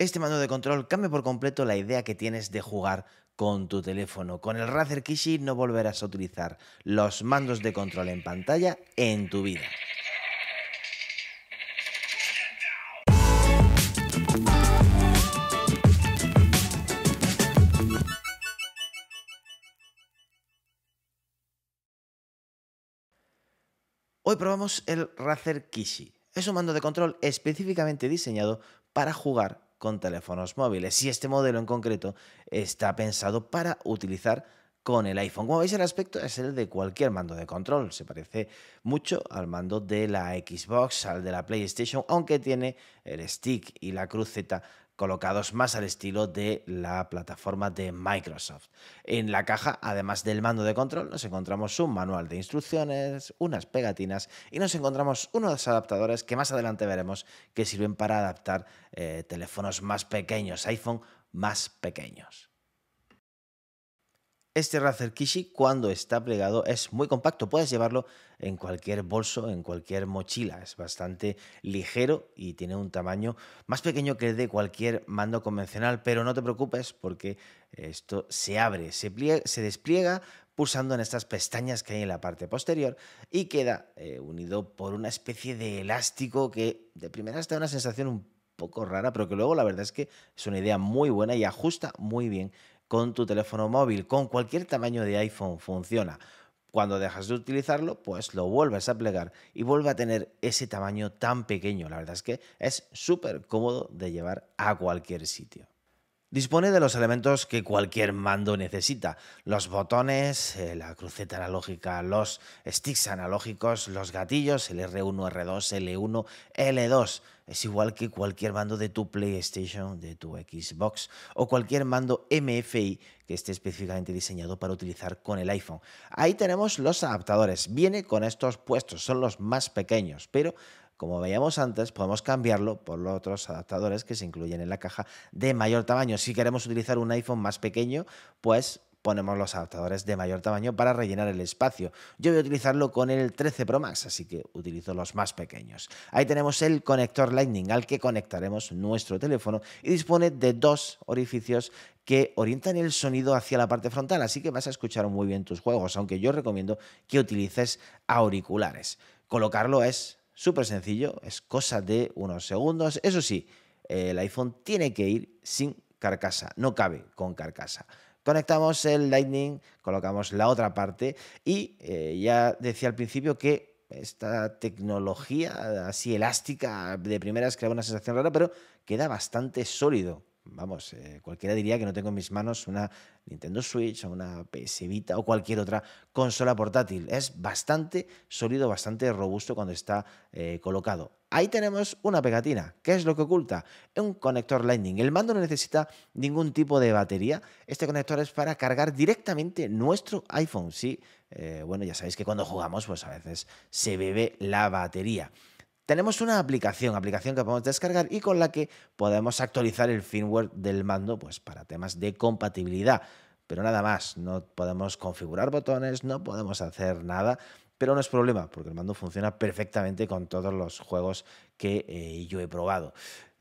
Este mando de control cambia por completo la idea que tienes de jugar con tu teléfono. Con el Razer Kishi no volverás a utilizar los mandos de control en pantalla en tu vida. Hoy probamos el Razer Kishi. Es un mando de control específicamente diseñado para jugar con teléfonos móviles. Y este modelo en concreto está pensado para utilizar con el iPhone. Como veis, el aspecto es el de cualquier mando de control. Se parece mucho al mando de la Xbox, al de la PlayStation, aunque tiene el stick y la cruz Z colocados más al estilo de la plataforma de Microsoft. En la caja, además del mando de control, nos encontramos un manual de instrucciones, unas pegatinas y nos encontramos unos adaptadores que más adelante veremos que sirven para adaptar eh, teléfonos más pequeños, iPhone más pequeños. Este Razer Kishi cuando está plegado es muy compacto, puedes llevarlo en cualquier bolso, en cualquier mochila, es bastante ligero y tiene un tamaño más pequeño que el de cualquier mando convencional, pero no te preocupes porque esto se abre, se, despliega pulsando en estas pestañas que hay en la parte posterior y queda eh, unido por una especie de elástico que de primera te da una sensación un poco rara, pero que luego la verdad es que es una idea muy buena y ajusta muy bien con tu teléfono móvil, con cualquier tamaño de iPhone funciona. Cuando dejas de utilizarlo, pues lo vuelves a plegar y vuelve a tener ese tamaño tan pequeño. La verdad es que es súper cómodo de llevar a cualquier sitio. Dispone de los elementos que cualquier mando necesita. Los botones, eh, la cruceta analógica, los sticks analógicos, los gatillos, el R1, R2, L1, L2. Es igual que cualquier mando de tu PlayStation, de tu Xbox o cualquier mando MFI que esté específicamente diseñado para utilizar con el iPhone. Ahí tenemos los adaptadores. Viene con estos puestos, son los más pequeños, pero como veíamos antes, podemos cambiarlo por los otros adaptadores que se incluyen en la caja de mayor tamaño. Si queremos utilizar un iPhone más pequeño, pues ponemos los adaptadores de mayor tamaño para rellenar el espacio. Yo voy a utilizarlo con el 13 Pro Max, así que utilizo los más pequeños. Ahí tenemos el conector Lightning al que conectaremos nuestro teléfono y dispone de dos orificios que orientan el sonido hacia la parte frontal, así que vas a escuchar muy bien tus juegos, aunque yo recomiendo que utilices auriculares. Colocarlo es súper sencillo, es cosa de unos segundos. Eso sí, el iPhone tiene que ir sin carcasa, no cabe con carcasa. Conectamos el Lightning, colocamos la otra parte y eh, ya decía al principio que esta tecnología así elástica de primeras crea una sensación rara, pero queda bastante sólido vamos, eh, cualquiera diría que no tengo en mis manos una Nintendo Switch o una PS Vita o cualquier otra consola portátil. Es bastante sólido, bastante robusto cuando está eh, colocado. Ahí tenemos una pegatina. ¿Qué es lo que oculta? Un conector Lightning. El mando no necesita ningún tipo de batería. Este conector es para cargar directamente nuestro iPhone. Sí, eh, bueno, ya sabéis que cuando jugamos, pues a veces se bebe la batería tenemos una aplicación, aplicación que podemos descargar y con la que podemos actualizar el firmware del mando pues, para temas de compatibilidad. Pero nada más, no podemos configurar botones, no podemos hacer nada pero no es problema, porque el mando funciona perfectamente con todos los juegos que eh, yo he probado.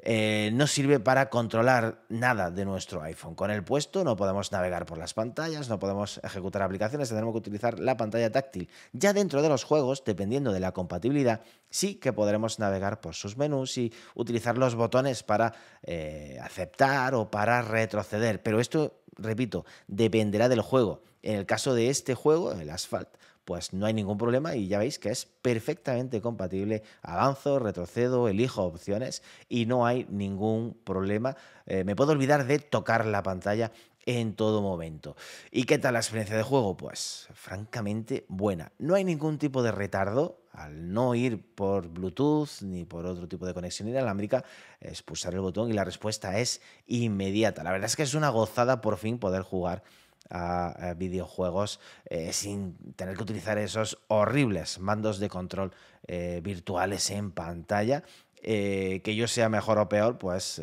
Eh, no sirve para controlar nada de nuestro iPhone. Con el puesto no podemos navegar por las pantallas, no podemos ejecutar aplicaciones, tenemos que utilizar la pantalla táctil. Ya dentro de los juegos, dependiendo de la compatibilidad, sí que podremos navegar por sus menús y utilizar los botones para eh, aceptar o para retroceder. Pero esto, repito, dependerá del juego en el caso de este juego, el Asphalt, pues no hay ningún problema y ya veis que es perfectamente compatible. Avanzo, retrocedo, elijo opciones y no hay ningún problema. Eh, me puedo olvidar de tocar la pantalla en todo momento. ¿Y qué tal la experiencia de juego? Pues francamente buena. No hay ningún tipo de retardo al no ir por Bluetooth ni por otro tipo de conexión inalámbrica, es pulsar el botón y la respuesta es inmediata. La verdad es que es una gozada por fin poder jugar a, videojuegos eh, sin tener que utilizar esos horribles mandos de control eh, virtuales en pantalla. Eh, que yo sea mejor o peor, pues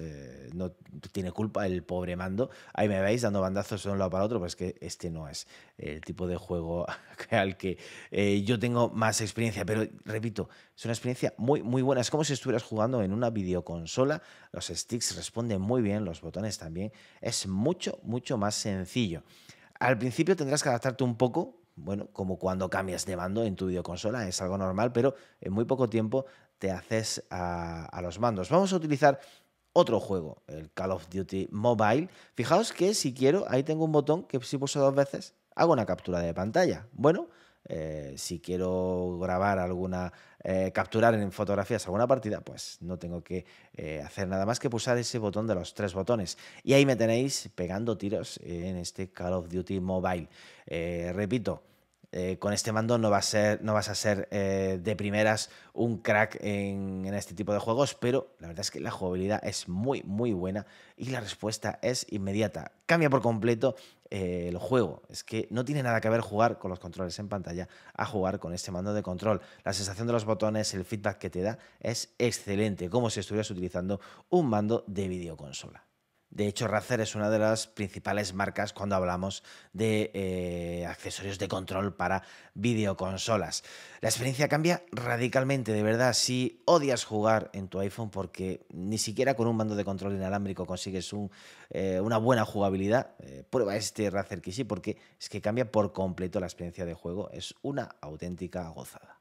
no tiene culpa el pobre mando. Ahí me veis dando bandazos de un lado para otro, pues que este no es el tipo de juego al que yo tengo más experiencia. Pero repito, es una experiencia muy, muy buena. Es como si estuvieras jugando en una videoconsola. Los sticks responden muy bien, los botones también. Es mucho, mucho más sencillo. Al principio tendrás que adaptarte un poco, bueno, como cuando cambias de mando en tu videoconsola, es algo normal, pero en muy poco tiempo te haces a, los mandos. Vamos a utilizar otro juego, el Call of Duty Mobile. Fijaos que si quiero, ahí tengo un botón que si pulso dos veces, hago una captura de pantalla. Bueno, eh, si quiero grabar alguna, eh, capturar en fotografías alguna partida, pues no tengo que eh, hacer nada más que pulsar ese botón de los tres botones. Y ahí me tenéis pegando tiros en este Call of Duty Mobile. repito, eh, con este mando no, vas a ser eh, de primeras un crack en, este tipo de juegos, pero la verdad es que la jugabilidad es muy, muy buena y la respuesta es inmediata. Cambia por completo eh, el juego. Es que no tiene nada que ver jugar con los controles en pantalla a jugar con este mando de control. La sensación de los botones, el feedback que te da es excelente, como si estuvieras utilizando un mando de videoconsola. De hecho, Razer es una de las principales marcas cuando hablamos de eh, accesorios de control para videoconsolas. La experiencia cambia radicalmente, de verdad. Si odias jugar en tu iPhone porque ni siquiera con un mando de control inalámbrico consigues eh, una buena jugabilidad, eh, prueba este Razer Kishi porque es que cambia por completo la experiencia de juego. Es una auténtica gozada.